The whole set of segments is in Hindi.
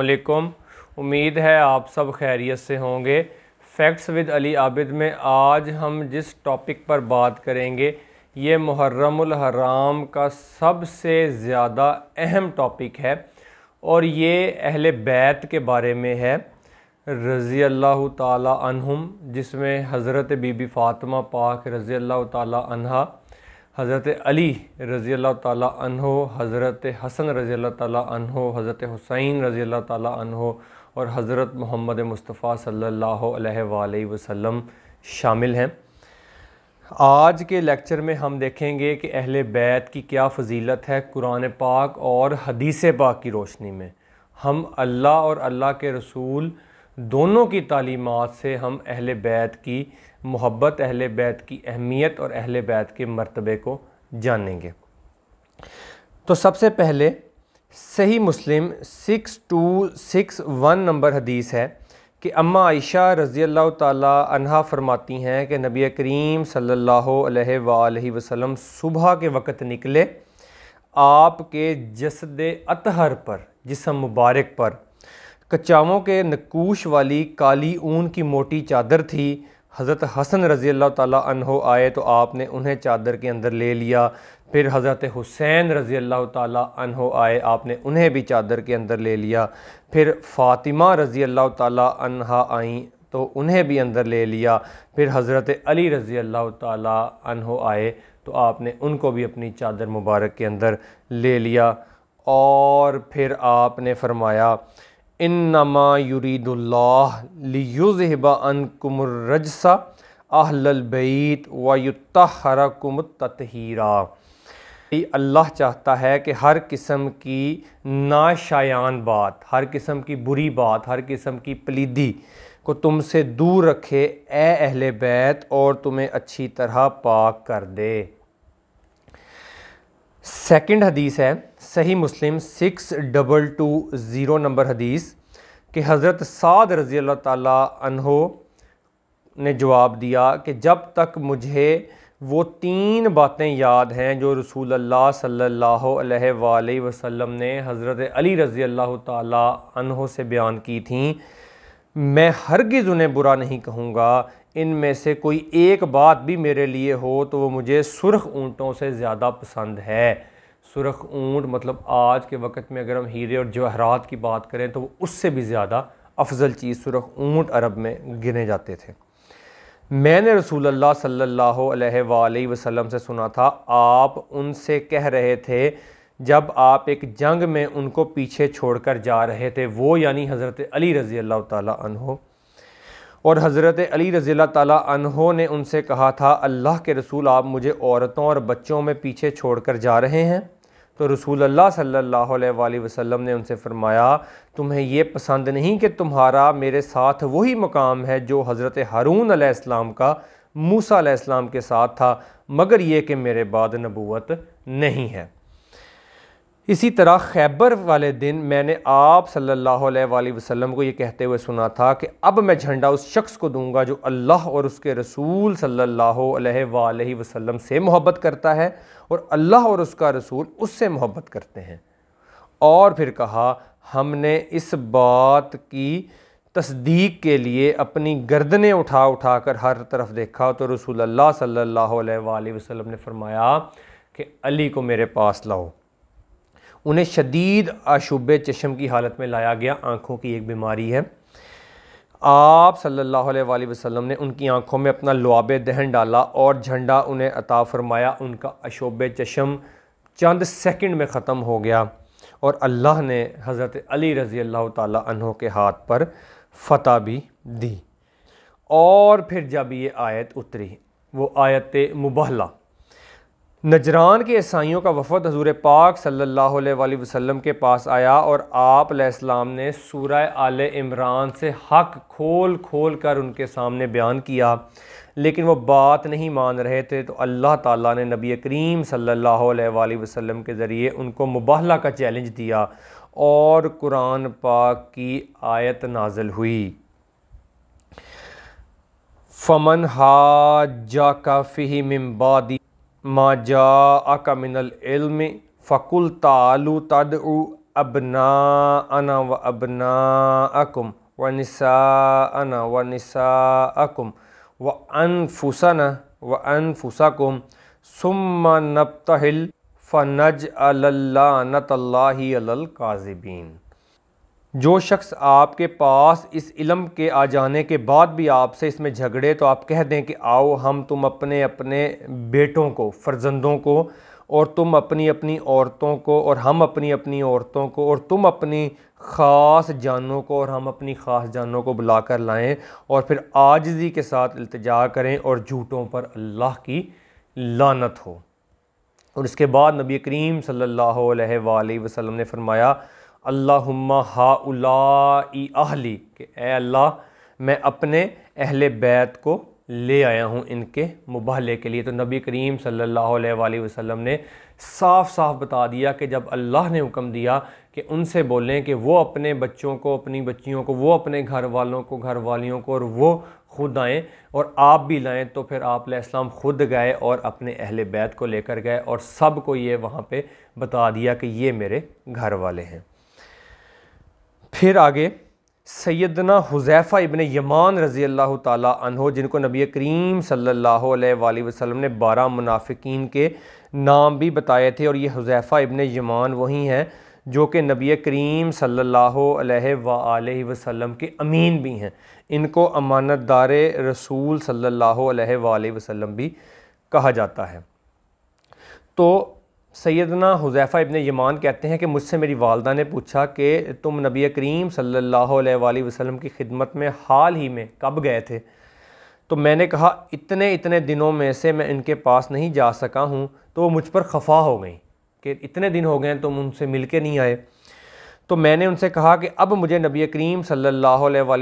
अलकुम उम्मीद है आप सब खैरियत से होंगे फैक्ट्स विद अली आबिद में आज हम जिस टॉपिक पर बात करेंगे ये मुहर्रमुल हराम का सबसे ज़्यादा अहम टॉपिक है और ये अहल बैत के बारे में है रज़ी अल्लाह ताली जिसमें हज़रत बीबी फ़ातिमा पाक रज़ी अल्लाह ताली हज़रत अली रज़ी अल्लाह तहो हज़रत हसन रज़ी अल्लाह तहो हज़रत हुसैन रज़ी अल्लाह तहो और हज़रत मोहम्मद मुस्तफ़ा सल्लल्लाहु अलैहि वसल्लम शामिल हैं आज के लेक्चर में हम देखेंगे कि अहल बैत की क्या फजीलत है कुरान पाक और हदीस पाक की रोशनी में हम अल्लाह और अल्लाह के रसूल दोनों की तालीमत से हम अहल बैत की मोहब्बत अहल बैत की अहमियत और अहल बैत के मरतबे को जानेंगे तो सबसे पहले सही मुस्लिम six two six one number हदीस है कि अम्मा आयशा रज़ी अल्लाह तहा फरमाती हैं कि नबी करीम सल्लल्लाहु अलैहि वसल्लम सुबह के वक़्त निकले आपके जसद अतहर पर जिसम मुबारक पर कचावों के नकूश वाली काली ऊन की मोटी चादर थी हज़रत हसन रज़ी अल्लाह तहो आए तो आपने उन्हें चादर के अंदर ले लिया फिर हज़रत हुसैन रज़ी अल्लाह तहो आए आपने उन्हें भी चादर के अंदर ले लिया फिर फ़ातिमा रज़ी अल्लाह तहा आईं तो उन्हें भी अंदर ले लिया फिर हज़रत अली रज़ी अल्लाह तहो आए तो आपने उनको भी अपनी चादर मुबारक के अंदर ले लिया और फिर आपने फरमाया इन नमा युरीदुल्लाज़ब अनकुमरजसा आहलबैत वयुतहरा कुम ततहीरा अल्लाह चाहता है कि हर किस्म की नाशायान बात हर किस्म की बुरी बात हर किस्म की पलीदी को तुमसे दूर रखे ए अहल बैत और तुम्हें अच्छी तरह पाक कर दे सेकंड हदीस है सही मुस्लिम six double two zero number हदीस कि हज़रत साद रज़ी अल्लाह तहो ने जवाब दिया कि जब तक मुझे वो तीन बातें याद हैं जो रसूल अल्लाह सल्लल्लाहु अलैहि वसल्लम ने हज़रत अली रज़ी अल्लाह तहो से बयान की थी मैं हरगिज़ उन्हें बुरा नहीं कहूँगा इन में से कोई एक बात भी मेरे लिए हो तो वो मुझे सुरख ऊँटों से ज़्यादा पसंद है सुरख ऊँट मतलब आज के वक्त में अगर हम हीरे और जवाहरात की बात करें तो वो उससे भी ज़्यादा अफजल चीज़ सुरख ऊँट अरब में गिने जाते थे मैंने रसूल अल्लाह सल्लल्लाहु अलैहि वसल्लम से सुना था आप उनसे कह रहे थे जब आप एक जंग में उनको पीछे छोड़कर जा रहे थे वो यानी हज़रत अली रज़ी अल्लाह तहो और हज़रत अली रज़ी तहो ने उनसे कहा था अल्लाह के रसूल आप मुझे औरतों और बच्चों में पीछे छोड़ कर जा रहे हैं तो रसूल अल्लाह सल्लल्लाहु अलैहि वसल्लम ने उनसे फ़रमाया तुम्हें यह पसंद नहीं कि तुम्हारा मेरे साथ वही मकाम है जो हज़रत हारून आसमाम का मूसा आसमाम के साथ था मगर ये कि मेरे बाद नबूत नहीं है इसी तरह खैबर वाले दिन मैंने आप सल्लल्लाहु अलैहि वसल्लम को ये कहते हुए सुना था कि अब मैं झंडा उस शख्स को दूंगा जो अल्लाह और उसके रसूल सल्लल्लाहु अलैहि वसल्लम से मोहब्बत करता है और अल्लाह और उसका रसूल उससे मोहब्बत करते हैं और फिर कहा हमने इस बात की तस्दीक के लिए अपनी गर्दनें उठा उठा कर हर तरफ देखा तो रसूल अल्लाह सल्लल्लाहु अलैहि वसल्लम ने फरमाया कि अली को मेरे पास लाओ उन्हें शदीद आशुब चश्म की हालत में लाया गया आँखों की एक बीमारी है आप सल्लल्लाहु अलैहि वसल्लम ने उनकी आँखों में अपना लुआब दहन डाला और झंडा उन्हें अता फरमाया उनका अशोब चश्म चंद सेकंड में ख़त्म हो गया और अल्लाह ने हज़रत अली रज़ी अल्लाह तहों के हाथ पर फतह भी दी और फिर जब ये आयत उतरी वो आयत मुबहला नजरान के ईसाइयों का वफद हजूर पाक सल्लल्लाहु अलैहि वसल्लम के पास आया और आप आपलाम ने सूरा आल इमरान से हक खोल खोल कर उनके सामने बयान किया लेकिन वो बात नहीं मान रहे थे तो अल्लाह ताला ने नबी करीम सल्लल्लाहु अलैहि वसल्लम के ज़रिए उनको मुबाहला का चैलेंज दिया और कुरान पाक की आयत नाजल हुई फ़मन जा का फ़ी मिम्बादी माजा अकमिनल इल्म फ़कुल तालू तद अबना अना व अबना अकुम व नसा अना व निसा अकुम व अनफुसन व अनफुसकुम सुम नबतहिल फ़नज अल्लाह नतल्ला काजिबीन जो शख्स आपके पास इस इलम के आ जाने के बाद भी आपसे इसमें झगड़े तो आप कह दें कि आओ हम तुम अपने अपने बेटों को फर्जंदों को और तुम अपनी अपनी औरतों को और हम अपनी अपनी औरतों को और तुम अपनी ख़ास जानों को और हम अपनी ख़ास जानों को बुला कर लाएँ और फिर आजजी के साथ अल्तजा करें और झूठों पर अल्लाह की लानत हो और इसके बाद नबी करीम सल्लल्लाहु अलैहि वसल्लम ने फरमाया अल्लाहुम्मा उला अहली कि ए अल्लाह मैं अपने अहल बैत को ले आया हूँ इनके मुबाले के लिए तो नबी करीम सल्लल्लाहु अलैहि वसल्लम ने साफ साफ बता दिया कि जब अल्लाह ने हुक्म दिया कि उनसे बोलें कि वो अपने बच्चों को अपनी बच्चियों को वो अपने घर वालों को घर वालियों को और वो खुद आएँ और आप भी लाएँ तो फिर आप इस्लाम खुद गए और अपने अहल बैत को लेकर गए और सब को ये वहाँ पर बता दिया कि ये मेरे घर वाले हैं फिर आगे सैदना हुजैफ़ा इबन यमान रज़ी अल्लाह तहो जिनको नबी करीम सल्ला वसलम ने बारह मुनाफिकीन के नाम भी बताए थे और ये हुजैफ़ा इबन यमान वही हैं जो कि नबी करीम सल्ला वसलम के अमीन भी हैं इनको अमानत दार रसूल सल्ला वसलम भी कहा जाता है तो सैदना हुजैफ़ा इबन यमान कहते हैं कि मुझसे मेरी वालदा ने पूछा कि तुम नबी करीम सल्ला वसलम की खिदमत में हाल ही में कब गए थे तो मैंने कहा इतने इतने दिनों में से मैं इनके पास नहीं जा सका हूँ तो वो मुझ पर खफा हो गई कि इतने दिन हो गए तुम उनसे मिल के नहीं आए तो मैंने उनसे कहा कि अब मुझे नबी करीम सल्ला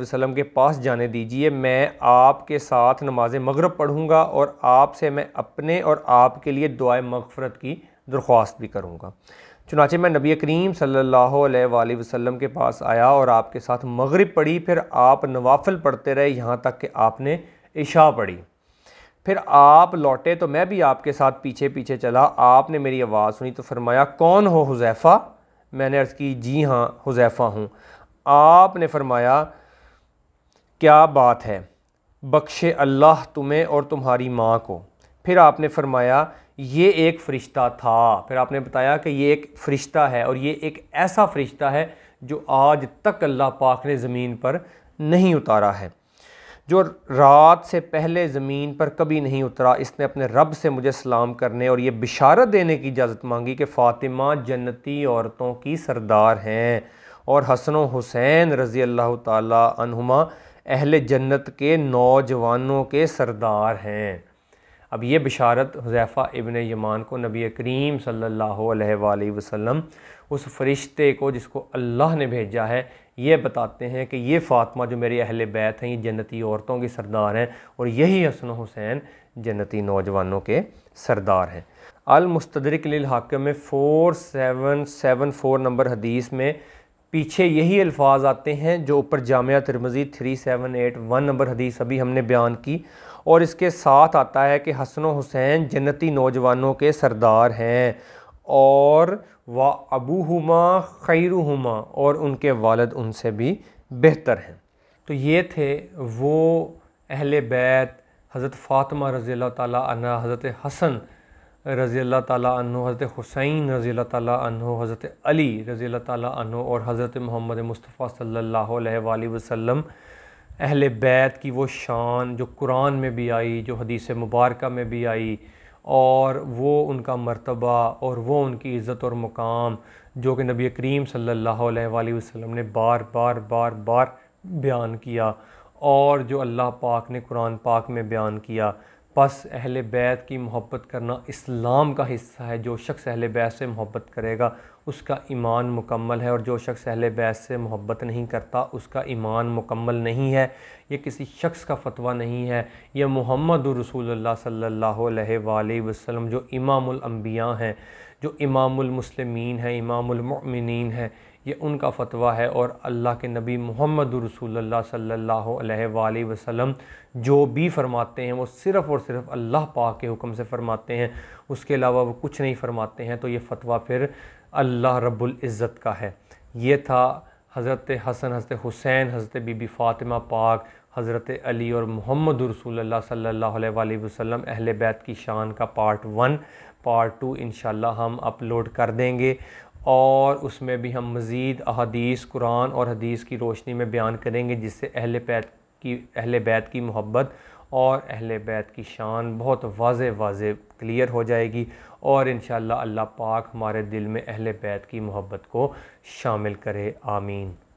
वसलम के पास जाने दीजिए मैं आपके साथ नमाज मगरब पढ़ूँगा और आपसे मैं अपने और आपके लिए दुआ मगफ़रत की दरख्वास्त भी करूँगा चुनाचे मैं नबी करीम सल्ला वसलम के पास आया और आपके साथ मगरब पढ़ी फिर आप नवाफिल पढ़ते रहे यहाँ तक कि आपने इशा पढ़ी फिर आप लौटे तो मैं भी आपके साथ पीछे पीछे चला आपने मेरी आवाज़ सुनी तो फरमाया कौन हो हुजैफ़ा मैंने अर्ज़ की जी हाँ हुजैफ़ा हूँ आपने फरमाया क्या बात है बख्शे अल्लाह तुम्हें और तुम्हारी माँ को फिर आपने फरमाया ये एक फ़रिश्ता था फिर आपने बताया कि ये एक फ़रिश्ता है और ये एक ऐसा फ़रिश्ता है जो आज तक अल्लाह पाक ने ज़मीन पर नहीं उतारा है जो रात से पहले ज़मीन पर कभी नहीं उतरा इसने अपने रब से मुझे सलाम करने और ये बिशारत देने की इजाज़त मांगी कि फ़ातिमा जन्नती औरतों की सरदार हैं और हसन हुसैन रज़ी अल्लाह तुमा अहल जन्नत के नौजवानों के सरदार हैं अब ये बशारत हुजैफ़ा इबन यमान को नबी करीम सल्लल्लाहु अलैहि वसल्लम उस फरिश्ते को जिसको अल्लाह ने भेजा है ये बताते हैं कि ये फ़ातिमा जो मेरे अहल बैत हैं ये जन्नती औरतों की सरदार हैं और यही हसन हुसैन जन्नती नौजवानों के सरदार हैं अलमस्तरक हाकिम में four seven seven four number हदीस में पीछे यही अल्फाज आते हैं जो ऊपर जामिया तिरमजी three seven eight one number हदीस अभी हमने बयान की और इसके साथ आता है कि हसन हुसैन जन्नती नौजवानों के सरदार हैं और व अबू हुमा खैर हुमा और उनके वालद उनसे भी बेहतर हैं तो ये थे वो अहल बैत हज़रत फ़ातमा रज़ी अल्लाह ताली हज़रत हसन रज़ी अल्लाह तु हज़रत हुसैन रज़ी अल्लाह तु हज़रत अली रज़ी अल्लाह तु और हज़रत मोहम्मद मुस्तफ़ा सल्ला वसम अहल बैत की वो शान जो कुरान में भी आई जो हदीस मुबारक में भी आई और वो उनका मरतबा और वो उनकी इज़्ज़त और मुकाम जो कि नबी करीम सल्लल्लाहु अलैहि वसल्लम ने बार बार बार बार बयान किया और जो अल्लाह पाक ने कुरान पाक में बयान किया बस अहल बैत की मोहब्बत करना इस्लाम का हिस्सा है जो शख्स अहल बैत से मोहब्बत करेगा उसका ईमान मुकम्मल है और जो शख्स अहल बैत से मोहब्बत नहीं करता उसका ईमान मुकम्मल नहीं है ये किसी शख्स का फतवा नहीं है यह मोहम्मद रसूलुल्लाह सल्लल्लाहु अलैहि वसल्लम जो इमामुल अंबिया हैं जो इमामुल मुस्लिमीन हैं इमामुल हैं ये उनका फतवा है और अल्लाह के नबी मोहम्मद रसूलुल्लाह सल्लल्लाहु वसल्लम जो भी फ़रमाते हैं वो सिर्फ़ और सिर्फ़ अल्लाह पाक के हुक्म से फ़रमाते हैं उसके अलावा वो कुछ नहीं फ़रमाते हैं तो ये फतवा फिर अल्लाह रब्बुल इज़्ज़त का है ये था हज़रत हसन हज़रत हुसैन हज़रत बीबी फ़ातिमा पाक हज़रत अली और मोहम्मद रसूल सल्ला वसलम अहल बैत की शान का पार्ट वन पार्ट टू इन हम अपलोड कर देंगे और उसमें भी हम मज़ीद अदीस कुरान और हदीस की रोशनी में बयान करेंगे जिससे अहल बैत की अहल बैत की मोहब्बत और अहल बैत की शान बहुत वाज वाज क्लियर हो जाएगी और इन अल्लाह पाक हमारे दिल में अहल बैत की मोहब्बत को शामिल करे आमीन